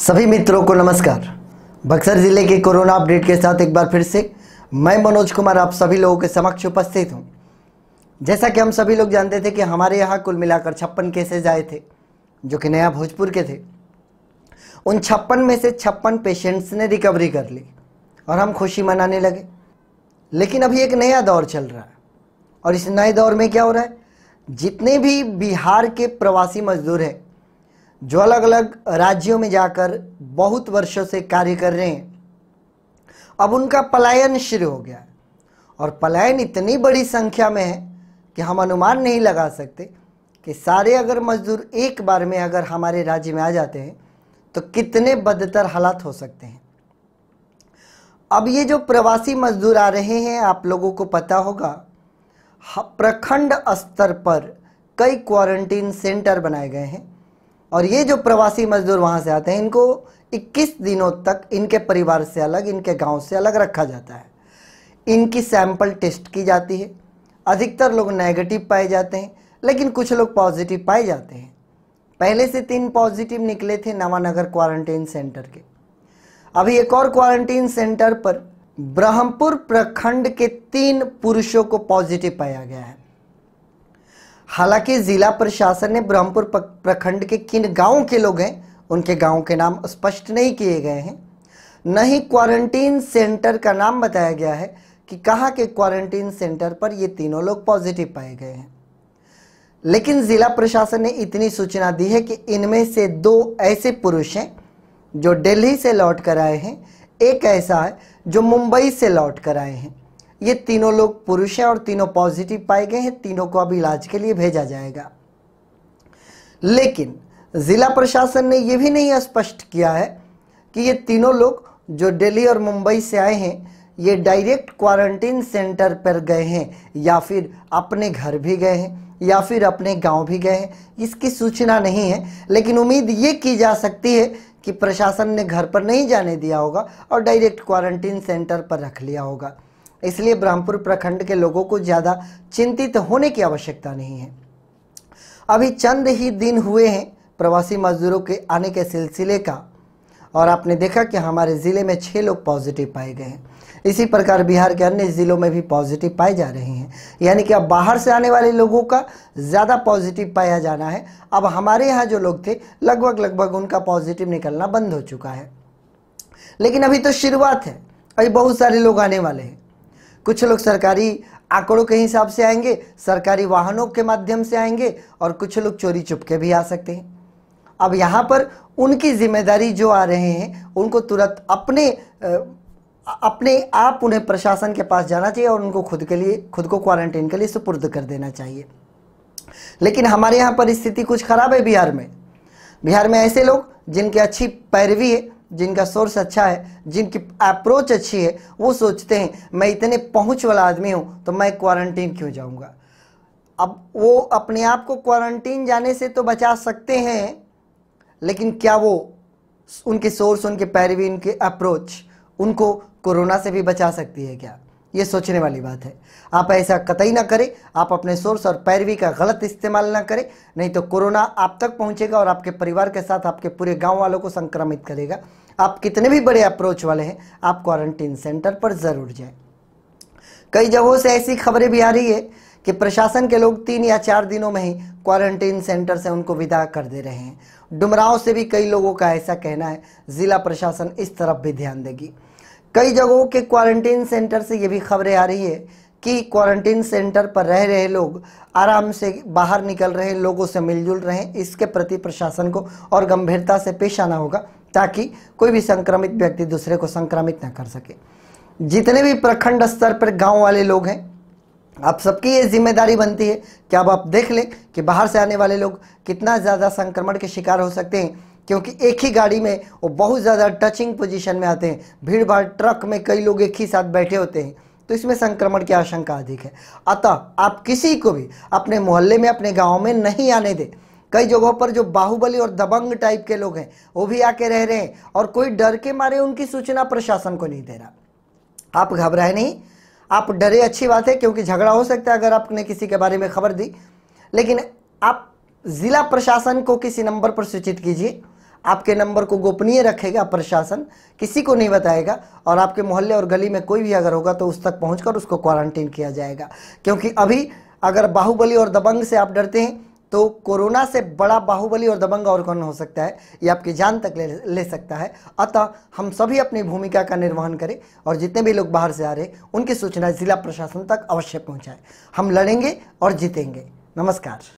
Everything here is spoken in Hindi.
सभी मित्रों को नमस्कार बक्सर ज़िले के कोरोना अपडेट के साथ एक बार फिर से मैं मनोज कुमार आप सभी लोगों के समक्ष उपस्थित हूँ जैसा कि हम सभी लोग जानते थे कि हमारे यहाँ कुल मिलाकर छप्पन केसेज आए थे जो कि नया भोजपुर के थे उन छप्पन में से छप्पन पेशेंट्स ने रिकवरी कर ली और हम खुशी मनाने लगे लेकिन अभी एक नया दौर चल रहा है और इस नए दौर में क्या हो रहा है जितने भी बिहार के प्रवासी मजदूर हैं जो अलग अलग राज्यों में जाकर बहुत वर्षों से कार्य कर रहे हैं अब उनका पलायन शुरू हो गया है और पलायन इतनी बड़ी संख्या में है कि हम अनुमान नहीं लगा सकते कि सारे अगर मजदूर एक बार में अगर हमारे राज्य में आ जाते हैं तो कितने बदतर हालात हो सकते हैं अब ये जो प्रवासी मजदूर आ रहे हैं आप लोगों को पता होगा प्रखंड स्तर पर कई क्वारंटीन सेंटर बनाए गए हैं और ये जो प्रवासी मजदूर वहाँ से आते हैं इनको 21 दिनों तक इनके परिवार से अलग इनके गांव से अलग रखा जाता है इनकी सैंपल टेस्ट की जाती है अधिकतर लोग नेगेटिव पाए जाते हैं लेकिन कुछ लोग पॉजिटिव पाए जाते हैं पहले से तीन पॉजिटिव निकले थे नवानगर क्वारंटीन सेंटर के अभी एक और क्वारंटीन सेंटर पर ब्रह्मपुर प्रखंड के तीन पुरुषों को पॉजिटिव पाया गया है हालांकि जिला प्रशासन ने ब्रह्मपुर प्रखंड के किन गाँव के लोग हैं उनके गाँव के नाम स्पष्ट नहीं किए गए हैं न ही क्वारंटीन सेंटर का नाम बताया गया है कि कहाँ के क्वारंटीन सेंटर पर ये तीनों लोग पॉजिटिव पाए गए हैं लेकिन जिला प्रशासन ने इतनी सूचना दी है कि इनमें से दो ऐसे पुरुष हैं जो दिल्ली से लौट कर आए हैं एक ऐसा है जो मुंबई से लौट कर आए हैं ये तीनों लोग पुरुष हैं और तीनों पॉजिटिव पाए गए हैं तीनों को अब इलाज के लिए भेजा जाएगा लेकिन जिला प्रशासन ने यह भी नहीं स्पष्ट किया है कि ये तीनों लोग जो दिल्ली और मुंबई से आए हैं ये डायरेक्ट क्वारंटीन सेंटर पर गए हैं या फिर अपने घर भी गए हैं या फिर अपने गांव भी गए हैं इसकी सूचना नहीं है लेकिन उम्मीद ये की जा सकती है कि प्रशासन ने घर पर नहीं जाने दिया होगा और डायरेक्ट क्वारंटीन सेंटर पर रख लिया होगा इसलिए ब्रह्मपुर प्रखंड के लोगों को ज़्यादा चिंतित होने की आवश्यकता नहीं है अभी चंद ही दिन हुए हैं प्रवासी मजदूरों के आने के सिलसिले का और आपने देखा कि हमारे ज़िले में छः लोग पॉजिटिव पाए गए हैं इसी प्रकार बिहार के अन्य ज़िलों में भी पॉजिटिव पाए जा रहे हैं यानी कि अब बाहर से आने वाले लोगों का ज़्यादा पॉजिटिव पाया जाना है अब हमारे यहाँ जो लोग थे लगभग लगभग उनका पॉजिटिव निकलना बंद हो चुका है लेकिन अभी तो शुरुआत है अभी बहुत सारे लोग आने वाले हैं कुछ लोग सरकारी आंकड़ों के हिसाब से आएंगे सरकारी वाहनों के माध्यम से आएंगे और कुछ लोग चोरी चुपके के भी आ सकते हैं अब यहाँ पर उनकी जिम्मेदारी जो आ रहे हैं उनको तुरंत अपने अपने आप उन्हें प्रशासन के पास जाना चाहिए और उनको खुद के लिए खुद को क्वारंटीन के लिए सुपुर्द कर देना चाहिए लेकिन हमारे यहाँ पर स्थिति कुछ खराब है बिहार में बिहार में ऐसे लोग जिनकी अच्छी पैरवी है जिनका सोर्स अच्छा है जिनकी अप्रोच अच्छी है वो सोचते हैं मैं इतने पहुंच वाला आदमी हूँ तो मैं क्वारंटीन क्यों जाऊँगा अब वो अपने आप को क्वारंटीन जाने से तो बचा सकते हैं लेकिन क्या वो उनके सोर्स उनके पैरवी उनके अप्रोच उनको कोरोना से भी बचा सकती है क्या ये सोचने वाली बात है आप ऐसा कतई ना करें आप अपने सोर्स और पैरवी का गलत इस्तेमाल ना करें नहीं तो कोरोना आप तक पहुंचेगा और आपके परिवार के साथ आपके पूरे गांव वालों को संक्रमित करेगा आप कितने भी बड़े अप्रोच वाले हैं आप क्वारंटीन सेंटर पर ज़रूर जाएं कई जगहों से ऐसी खबरें भी आ रही है कि प्रशासन के लोग तीन या चार दिनों में ही क्वारंटीन सेंटर से उनको विदा कर दे रहे हैं डुमराव से भी कई लोगों का ऐसा कहना है ज़िला प्रशासन इस तरफ भी ध्यान देगी कई जगहों के क्वारंटीन सेंटर से ये भी खबरें आ रही है कि क्वारंटीन सेंटर पर रह रहे लोग आराम से बाहर निकल रहे हैं लोगों से मिलजुल रहे हैं इसके प्रति प्रशासन को और गंभीरता से पेश आना होगा ताकि कोई भी संक्रमित व्यक्ति दूसरे को संक्रमित न कर सके जितने भी प्रखंड स्तर पर गांव वाले लोग हैं आप सबकी ये जिम्मेदारी बनती है कि अब आप देख लें कि बाहर से आने वाले लोग कितना ज़्यादा संक्रमण के शिकार हो सकते हैं क्योंकि एक ही गाड़ी में वो बहुत ज़्यादा टचिंग पोजीशन में आते हैं भीड़ भाड़ ट्रक में कई लोग एक ही साथ बैठे होते हैं तो इसमें संक्रमण की आशंका अधिक है अतः आप किसी को भी अपने मोहल्ले में अपने गाँव में नहीं आने दें कई जगहों पर जो बाहुबली और दबंग टाइप के लोग हैं वो भी आके रह रहे हैं और कोई डर के मारे उनकी सूचना प्रशासन को नहीं दे रहा आप घबराए नहीं आप डरे अच्छी बात है क्योंकि झगड़ा हो सकता है अगर आपने किसी के बारे में खबर दी लेकिन आप जिला प्रशासन को किसी नंबर पर सूचित कीजिए आपके नंबर को गोपनीय रखेगा प्रशासन किसी को नहीं बताएगा और आपके मोहल्ले और गली में कोई भी अगर होगा तो उस तक पहुंचकर उसको क्वारंटीन किया जाएगा क्योंकि अभी अगर बाहुबली और दबंग से आप डरते हैं तो कोरोना से बड़ा बाहुबली और दबंग और कौन हो सकता है ये आपकी जान तक ले ले सकता है अतः हम सभी अपनी भूमिका का निर्वहन करें और जितने भी लोग बाहर से आ रहे उनकी सूचना जिला प्रशासन तक अवश्य पहुंचाएं हम लड़ेंगे और जीतेंगे नमस्कार